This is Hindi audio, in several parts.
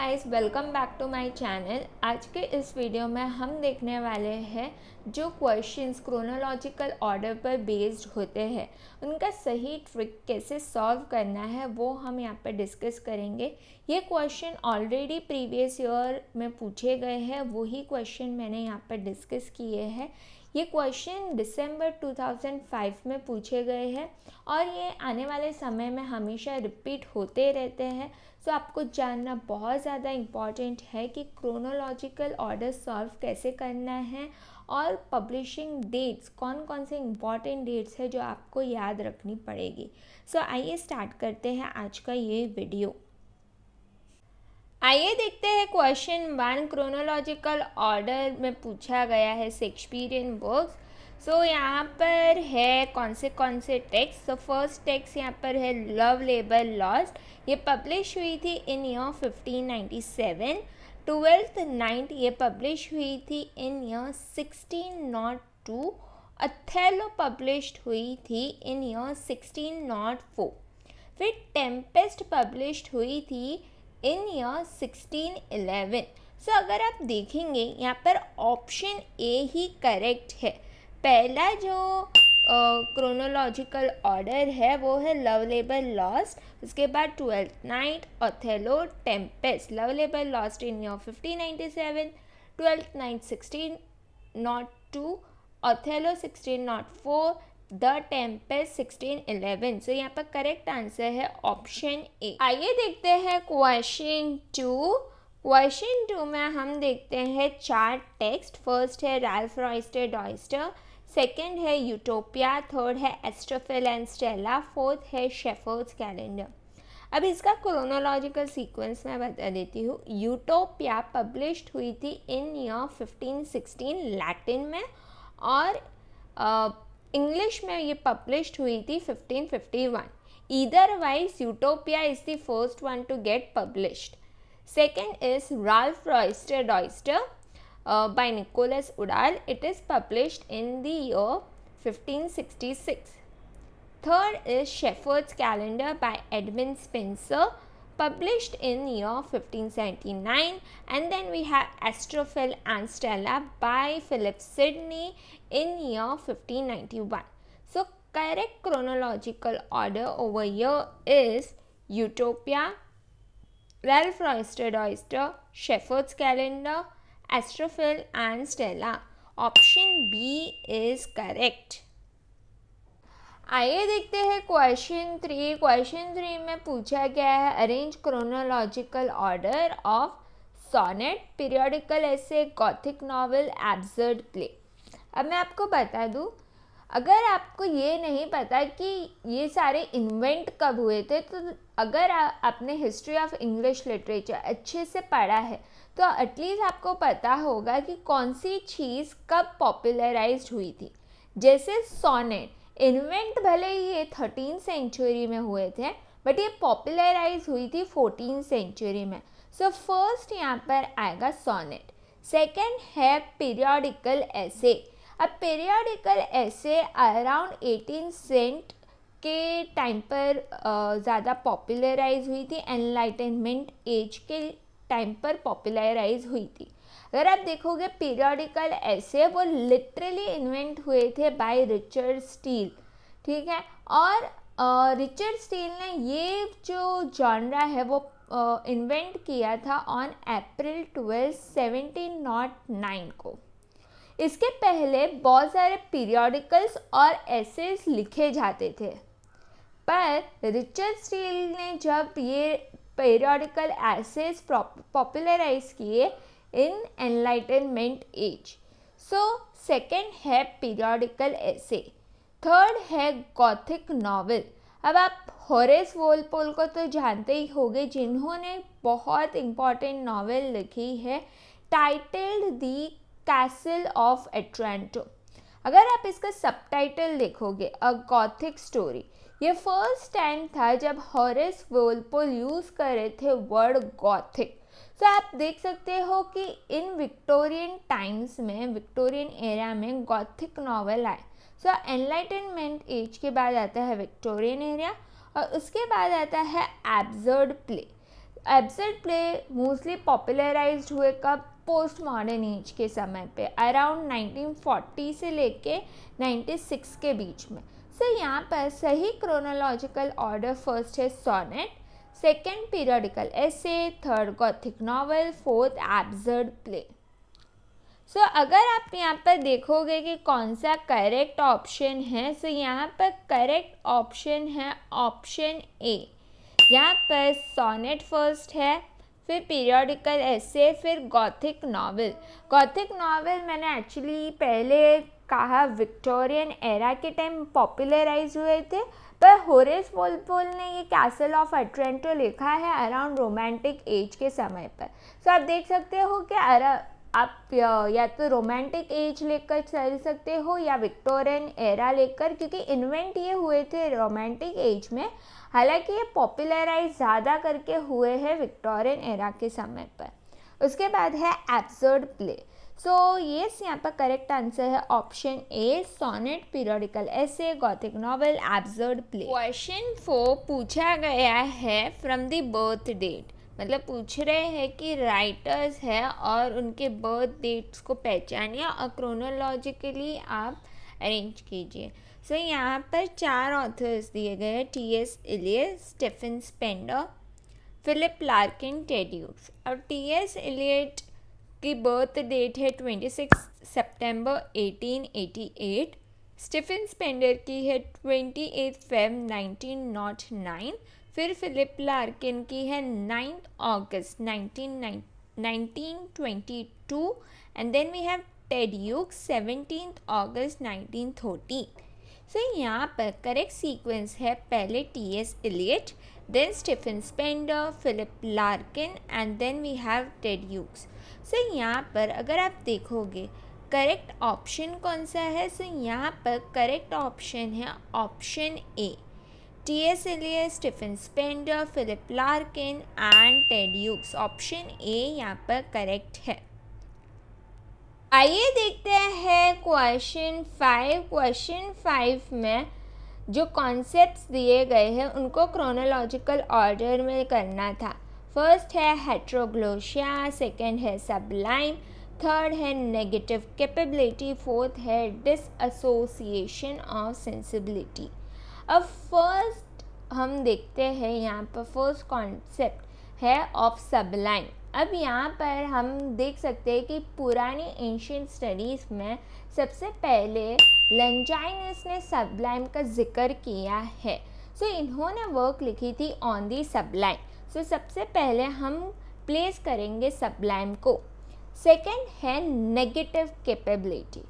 Guys welcome back to my channel आज के इस वीडियो में हम देखने वाले हैं जो क्वेश्चंस क्रोनोलॉजिकल ऑर्डर पर बेस्ड होते हैं उनका सही ट्रिक कैसे सॉल्व करना है वो हम यहाँ पर डिस्कस करेंगे ये क्वेश्चन ऑलरेडी प्रीवियस ईयर में पूछे गए हैं वही क्वेश्चन मैंने यहाँ पर डिस्कस किए हैं ये क्वेश्चन दिसंबर 2005 में पूछे गए हैं और ये आने वाले समय में हमेशा रिपीट होते रहते हैं सो so, आपको जानना बहुत ज़्यादा इम्पॉर्टेंट है कि क्रोनोलॉजिकल ऑर्डर सॉल्व कैसे करना है और पब्लिशिंग डेट्स कौन कौन से इम्पॉर्टेंट डेट्स है जो आपको याद रखनी पड़ेगी सो so, आइए स्टार्ट करते हैं आज का ये वीडियो आइए देखते हैं क्वेश्चन वन क्रोनोलॉजिकल ऑर्डर में पूछा गया है शेक्सपियरियन बुक्स सो यहाँ पर है कौन से कौन से टेक्स्ट सो फर्स्ट टेक्स्ट यहाँ पर है लव लेबर लॉस्ट ये पब्लिश हुई थी इन ईयर 1597 ट्वेल्थ नाइन्थ ये पब्लिश हुई थी in year 1602 nought two Othello publish हुई थी इन ईयर 1604 नॉट फोर फिर टेम्पेस्ट पब्लिश हुई थी इन ईयर 1611 सो अगर आप देखेंगे यहाँ पर ऑप्शन ए ही करेक्ट है पहला जो क्रोनोलॉजिकल uh, ऑर्डर है वो है लव लेबर लॉस्ट उसके बाद twelfth night Othello tempest love labour lost in year 1597 twelfth night 16 nought two Othello 16 nought four the temple eleven so यहाँ पर करेक्ट आंसर है ऑप्शन ए आइए देखते हैं क्वेश्चन टू क्वेश्चन टू में हम देखते हैं चार टेक्स्ट फर्स्ट है राल्फ रॉयस्टर डॉयस्टर सेकेंड है यूटोपिया थर्ड है एस्ट्रोफिल एंड स्टेला फोर्थ है शेफर्ड्स कैलेंडर अब इसका क्रोनोलॉजिकल सीक्वेंस मैं बता देती हूँ यूटोपिया पब्लिश हुई थी इन ईयर सिक्सटीन लैटिन में और uh, इंग्लिश में ये पब्लिश हुई थी 1551 either wise Utopia is the first one to get published second is Ralph Roister Doister by Nicholas Udall. It is published in the year 1566. Third is Shepherd's Calendar by Edmund Spenser published in year 1579 and then we have astrophil and stella by philip sidney in year 1591 so correct chronological order over here is utopia ralph royston oyster shepherd's calendar astrophil and stella option b is correct आइए देखते हैं क्वेश्चन थ्री क्वेश्चन थ्री में पूछा गया है arrange chronological order of sonnet periodical essay gothic novel absurd play अब मैं आपको बता दूं अगर आपको ये नहीं पता कि ये सारे इन्वेंट कब हुए थे तो अगर आ, आपने हिस्ट्री ऑफ इंग्लिश लिटरेचर अच्छे से पढ़ा है तो एटलीस्ट आपको पता होगा कि कौन सी चीज़ कब पॉपुलराइज हुई थी जैसे सोनेट इन्वेंट भले ही ये थर्टीन सेंचुरी में हुए थे बट ये पॉपुलराइज हुई थी फोर्टीन सेंचुरी में सो फर्स्ट यहाँ पर आएगा सोनेट सेकेंड है पीरियोडिकल ऐसे अब periodical essay around eighteen cent के टाइम पर ज़्यादा पॉपुलराइज हुई थी एनलाइटेनमेंट एज के टाइम पर पॉपुलराइज हुई थी अगर आप देखोगे पीरियडिकल ऐसे वो लिटरली इन्वेंट हुए थे बाय रिचर्ड स्टील ठीक है और रिचर्ड स्टील ने ये जो जॉनरा है वो इन्वेंट uh, किया था on April twelfth seventeen nought nine को इसके पहले बहुत सारे पीरियोडिकल्स और एसेज लिखे जाते थे पर रिचर्ड स्टील ने जब ये पीरियोडिकल एसेज पॉपुलराइज किए in enlightenment age so second है periodical essay थर्ड है गॉथिक नॉवेल अब आप हॉरेस वोलपोल को तो जानते ही होंगे जिन्होंने बहुत इम्पॉर्टेंट नॉवेल लिखी है titled the castle of Otranto अगर आप इसका सबटाइटल देखोगे अ गॉथिक स्टोरी ये फर्स्ट टाइम था जब हॉरेस वोलपोल यूज़ कर रहे थे वर्ड गॉथिक तो आप देख सकते हो कि इन विक्टोरियन टाइम्स में विक्टोरियन एरिया में गॉथिक नॉवल आए सो एनलाइटनमेंट एज के बाद आता है विक्टोरियन एरिया और उसके बाद आता है absurd play absurd play mostly popularise हुए कब पोस्ट मॉडर्न एज के समय पे अराउंड 1940 से लेके 96 के बीच में सो so, यहाँ पर सही क्रोनोलॉजिकल ऑर्डर फर्स्ट है sonnet second periodical essay third gothic novel fourth absurd play so अगर आप यहाँ पर देखोगे कि कौन सा करेक्ट ऑप्शन है सो so यहाँ पर करेक्ट ऑप्शन है ऑप्शन ए यहाँ पर सोनेट फर्स्ट है फिर पीरियडिकल ऐसे फिर गॉथिक नॉवल गॉथिक नॉवल मैंने एक्चुअली पहले कहा विक्टोरियन एरा के टाइम पॉपुलराइज हुए थे पर होरेस वोलपोल ने ये कैसल ऑफ अट्रेंटो लिखा है अराउंड रोमांटिक एज के समय पर सो आप देख सकते हो कि आप या तो रोमांटिक एज लेकर चल सकते हो या विक्टोरियन एरा लेकर क्योंकि इन्वेंट ये हुए थे रोमांटिक एज में हालांकि ये पॉपुलराइज ज़्यादा करके हुए हैं विक्टोरियन एरा के समय पर उसके बाद है एब्सर्ड प्ले सो येस यहाँ पर करेक्ट आंसर है option A sonnet periodical essay gothic novel absurd play question four पूछा गया है फ्रॉम द बर्थ डेट मतलब पूछ रहे हैं कि राइटर्स है और उनके बर्थ डेट्स को पहचानिए और क्रोनोलॉजिकली आप अरेंज कीजिए सो so, यहाँ पर चार ऑथर्स दिए गए हैं T S Eliot Stephen Spender Philip Larkin Ted Hughes और टी एस इलियट की बर्थ डेट है twenty six September eighteen eighty eight Stephen Spender की है twenty eight Feb nineteen nought nine फिर फिलिप लार्किन की है ninth August nineteen nineteen twenty two and then we have Ted Hughes seventeen August nineteen thirty so यहाँ पर करेक्ट सीक्वेंस है पहले T S Eliot then Stephen Spender Philip Larkin and then we have Ted Hughes so यहाँ पर अगर आप देखोगे करेक्ट ऑप्शन कौन सा है सो यहाँ पर करेक्ट ऑप्शन है option A T S Eliot Stephen Spender Philip Larkin and Ted Hughes option A यहाँ पर करेक्ट है आइए देखते हैं क्वेश्चन फाइव क्वेश्चन फाइव में जो कॉन्सेप्ट्स दिए गए हैं उनको क्रोनोलॉजिकल ऑर्डर में करना था फर्स्ट है हेट्रोग्लोशिया सेकेंड है सबलाइम थर्ड है नेगेटिव कैपेबिलिटी फोर्थ है डिसोसिएशन ऑफ सेंसिबिलिटी अब फर्स्ट हम देखते हैं यहाँ पर फर्स्ट कॉन्सेप्ट है ऑफ सबलाइन अब यहाँ पर हम देख सकते हैं कि पुरानी एंशियन स्टडीज़ में सबसे पहले लंजाइनस ने सबलाइम का जिक्र किया है सो so, इन्होंने वर्क लिखी थी on the sublime so so, सबसे पहले हम प्लेस करेंगे सब्लाइम को सेकंड है नेगेटिव कैपेबिलिटी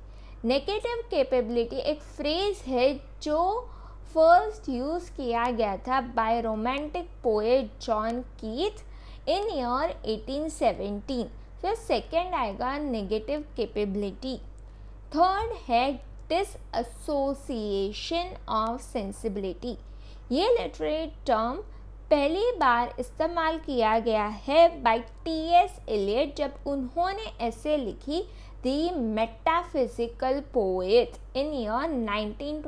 नेगेटिव कैपेबिलिटी एक फ्रेज है जो फर्स्ट यूज़ किया गया था by romantic poet John Keats in year 1817 फिर सेकंड आएगा नेगेटिव कैपेबिलिटी थर्ड है डिसोसिएशन ऑफ सेंसिबिलिटी ये लिटरेट टर्म पहली बार इस्तेमाल किया गया है बाई टी एस एलियट जब उन्होंने ऐसे लिखी the metaphysical poet in year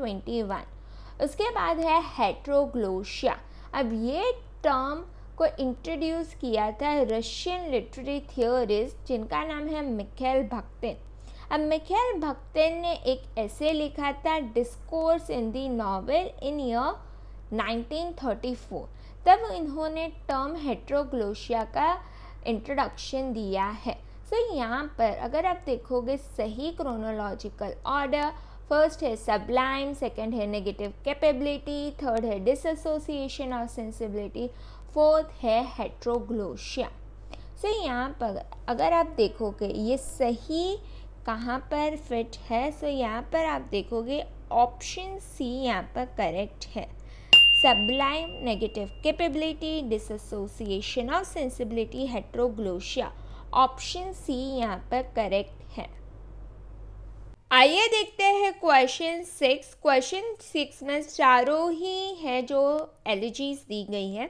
1921 उसके बाद है हेट्रोग्लोशिया अब ये टर्म को इंट्रोड्यूस किया था रशियन लिटरेरी थियोरिस्ट जिनका नाम है मिखेल भक्तिन अब मिखेल भक्तिन ने एक ऐसे लिखा था discourse in the novel in year 1934 तब इन्होंने टर्म हेट्रोग्लोशिया का इंट्रोडक्शन दिया है सो so, यहाँ पर अगर आप देखोगे सही क्रोनोलॉजिकल ऑर्डर फर्स्ट है सबलाइम सेकंड है नेगेटिव कैपेबिलिटी थर्ड है डिसोसिएशन ऑफ सेंसिबिलिटी फोर्थ है हेट्रोग्लोशिया सो so, यहाँ पर अगर आप देखोगे ये सही कहाँ पर फिट है सो so, यहाँ पर आप देखोगे ऑप्शन सी यहाँ पर करेक्ट है sublime negative capability dissociation of sensibility heteroglossia option C यहाँ पर करेक्ट है आइए देखते हैं क्वेश्चन सिक्स क्वेश्चन सिक्स में चारों ही है जो एलिजीज दी गई है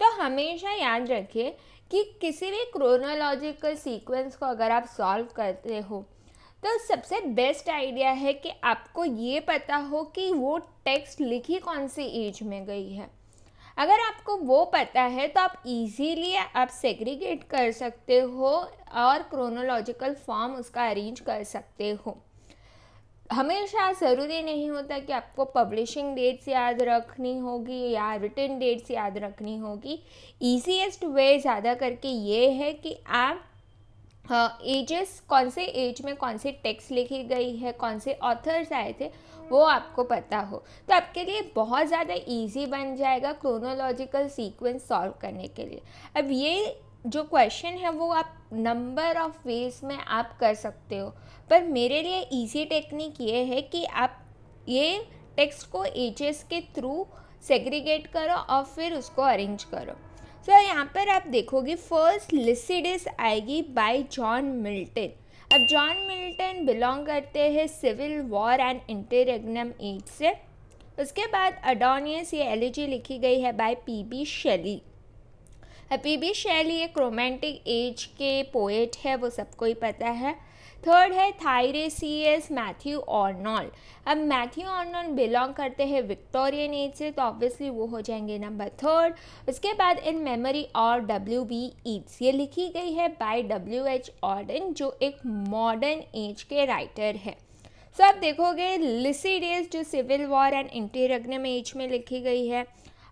तो हमेशा याद रखिए कि किसी भी क्रोनोलॉजिकल सीक्वेंस को अगर आप सॉल्व करते हो तो सबसे बेस्ट आइडिया है कि आपको ये पता हो कि वो टेक्स्ट लिखी कौन सी एज में गई है अगर आपको वो पता है तो आप इजीली आप सेग्रीगेट कर सकते हो और क्रोनोलॉजिकल फॉर्म उसका अरेंज कर सकते हो हमेशा ज़रूरी नहीं होता कि आपको पब्लिशिंग डेट्स याद रखनी होगी या रिटर्न डेट्स याद रखनी होगी ईजीएस्ट वे ज़्यादा करके ये है कि आप एजेस हाँ, कौन से एज में कौन सी टेक्स्ट लिखी गई है कौन से ऑथर्स आए थे वो आपको पता हो तो आपके लिए बहुत ज़्यादा इजी बन जाएगा क्रोनोलॉजिकल सीक्वेंस सॉल्व करने के लिए अब ये जो क्वेश्चन है वो आप नंबर ऑफ वेज में आप कर सकते हो पर मेरे लिए इजी टेक्निक ये है कि आप ये टेक्स्ट को एजेस के थ्रू सेग्रीगेट करो और फिर उसको अरेंज करो सो so, यहाँ पर आप देखोगे फर्स्ट लिसिडिस आएगी बाय जॉन मिल्टन अब जॉन मिल्टन बिलोंग करते हैं civil war and interregnum age से उसके बाद अडोनियस ये एलिजी लिखी गई है by P B Shelley P B Shelley एक रोमांटिक एज के पोएट है वो सबको ही पता है थर्ड है एस मैथ्यू ऑर्नॉल अब मैथ्यू ऑर्नॉल बिलोंग करते हैं विक्टोरियन एज से तो ऑब्वियसली वो हो जाएंगे नंबर थर्ड उसके बाद इन मेमोरी और डब्ल्यू बी ईट्स ये लिखी गई है बाय डब्ल्यू एच ऑर्डन जो एक मॉडर्न एज के राइटर है सो so, आप देखोगे लिसीडियस जो civil war and interregnum age में लिखी गई है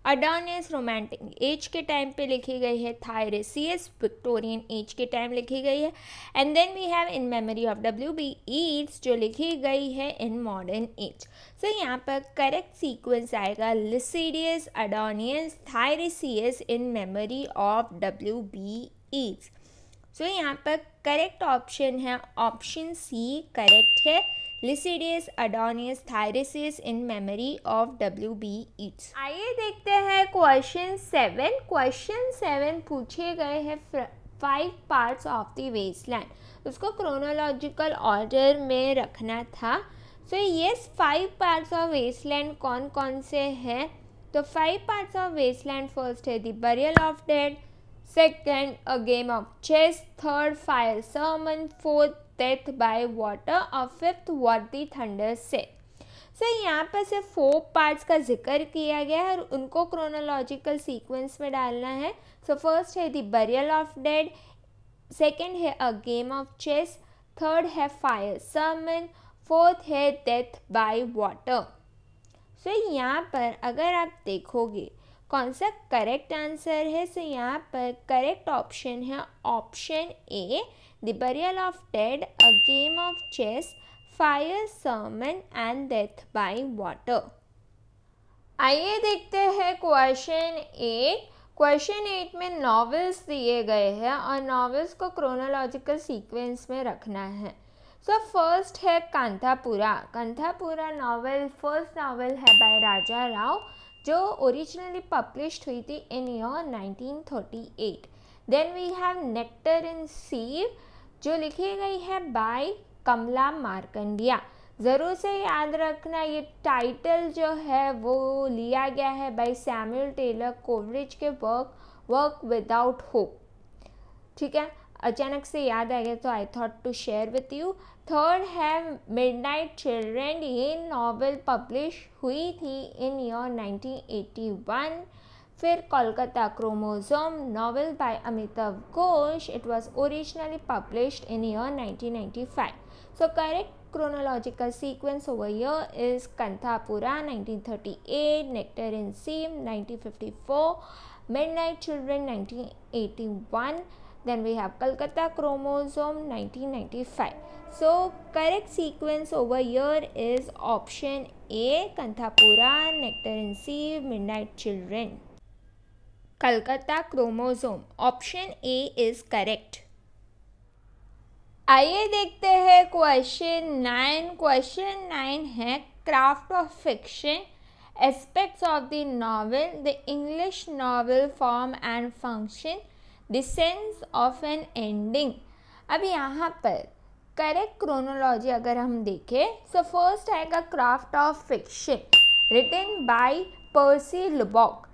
अडानियस रोमांटिक एज के टाइम पे लिखी गई है थायरेसियस विक्टोरियन एज के टाइम लिखी गई है and then we have in memory of W B Yeats जो लिखी गई है इन मॉडर्न एज सो यहाँ पर करेक्ट सीक्वेंस आएगा Lycidas Adonais Thyrsis in memory of W B Yeats so यहाँ पर करेक्ट ऑप्शन है ऑप्शन सी करेक्ट है Lycidas Adonais Thyrsis in memory of W B Yeats आइए देखते हैं क्वेश्चन सेवन क्वेश्चन सेवन पूछे गए हैं five parts of the wasteland उसको क्रोनोलॉजिकल ऑर्डर में रखना था सो ये फाइव पार्ट्स ऑफ वेस्टलैंड कौन कौन से हैं तो five parts of wasteland first है the burial of dead second a game of chess third fire sermon fourth death by water और fifth what the thunder said sir so, यहाँ पर सिर्फ फोर पार्ट्स का जिक्र किया गया है और उनको क्रोनोलॉजिकल सीक्वेंस में डालना है सो फर्स्ट है the burial of dead second है a game of chess third है फायर समन फोर्थ है डेथ बाय वाटर सो यहाँ पर अगर आप देखोगे कौन सा करेक्ट आंसर है सो so, यहाँ पर करेक्ट ऑप्शन है option A The Burial of Dead, A Game of Chess, Fire Sermon and Death by Water. आइए देखते हैं क्वेश्चन एट क्वेश्चन एट में नॉवेल्स दिए गए हैं और नॉवेल्स को क्रोनोलॉजिकल सीक्वेंस में रखना है सो so, फर्स्ट है Kanthapura Kanthapura novel first novel है बाय राजा राव जो ओरिजिनली पब्लिश हुई थी in year 1938 then we have nectar in sieve जो लिखी गई है बाय कमला मार्कंडिया ज़रूर से याद रखना ये टाइटल जो है वो लिया गया है बाय सैमुअल टेलर कोवरेज के वर्क वर्क विदाउट होप ठीक है अचानक से याद आ गया तो I thought to share with you third है मिड नाइट चिल्ड्रेन ये नॉवल पब्लिश हुई थी इन ईयर 1981 फिर Kolkata chromosome novel by Amitabh Ghosh it was originally published in year 1995 so correct chronological sequence over here is kanthapura 1938 nectar in seam 1954 midnight children 1981 then we have calcutta chromosome 1995 so correct sequence over here is option a kanthapura nectar in seam midnight children Calcutta chromosome. Option A is correct. आइए देखते हैं क्वेश्चन नाइन क्वेश्चन नाइन है craft of fiction aspects of the novel the English novel form and function the sense of an ending अब यहाँ पर करेक्ट क्रोनोलॉजी अगर हम देखें सो फर्स्ट आएगा craft of fiction written by Percy Lubbock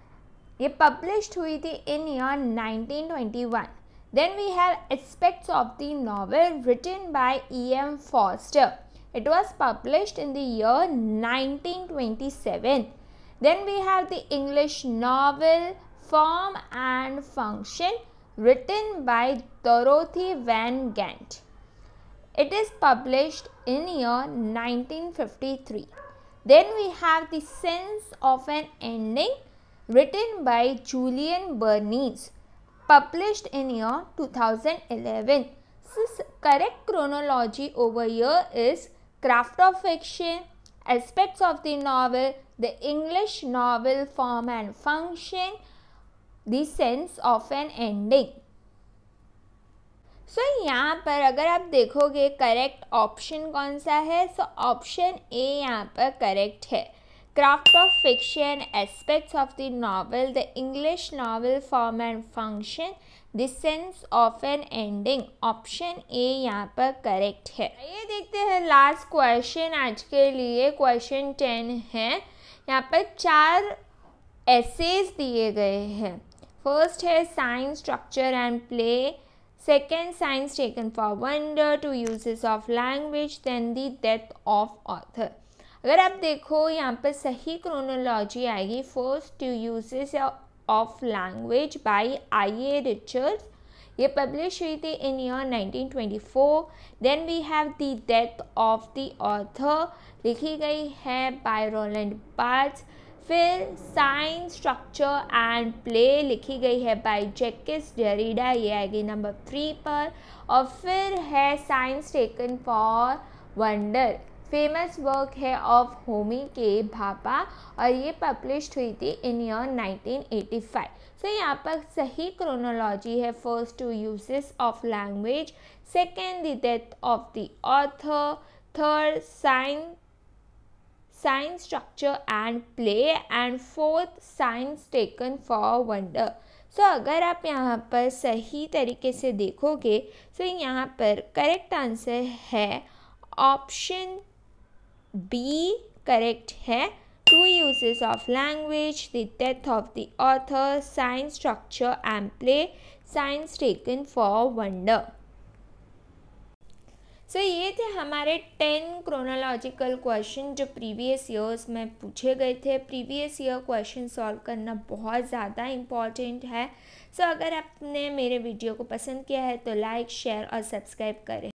It published हुई थी in year 1921 Then we have aspects of the novel written by E. M. Forster. it was published in the year 1927 then we have the english novel form and function written by dorothy van gant it is published in year 1953 then we have the sense of an ending written by Julian Bernese, published in year 2011. So, correct chronology over here is craft of fiction, aspects of the novel, the English novel form and function, the sense of an ending. So so, यहाँ पर अगर आप देखोगे करेक्ट ऑप्शन कौन सा है सो ऑप्शन ए यहाँ पर करेक्ट है Craft of fiction, aspects of the novel, the English novel form and function, the sense of an ending. option a yahan par correct hai ये dekhte hain last question aaj ke liye question 10 hai yahan par char essays diye gaye hain first hai science structure and play second science taken for wonder to uses of language then the death of author अगर आप देखो यहाँ पर सही क्रोनोलॉजी आएगी first two uses of language by I A Richards ये पब्लिश हुई थी in year 1924 then we have the death of the author लिखी गई है बाय रोलैंड बार्ट्स फिर साइंस स्ट्रक्चर एंड प्ले लिखी गई है बाय जैकिस डेरिडा ये आएगी नंबर थ्री पर और फिर है science taken for wonder famous work है ऑफ होमी के भापा और ये पब्लिश हुई थी इन ईयर 1985 सो यहाँ पर सही क्रोनोलॉजी है first two uses of language second the death of the author third science sign structure and play and fourth science taken for wonder so so, अगर आप यहाँ पर सही तरीके से देखोगे तो so यहाँ पर करेक्ट आंसर है ऑप्शन बी करेक्ट है two uses of language the death of the author science structure and play science taken for wonder सो ये थे हमारे टेन क्रोनोलॉजिकल क्वेश्चन जो प्रीवियस ईयर्स में पूछे गए थे प्रीवियस ईयर क्वेश्चन सॉल्व करना बहुत ज़्यादा इम्पॉर्टेंट है सो so, अगर आपने मेरे वीडियो को पसंद किया है तो लाइक शेयर और सब्सक्राइब करें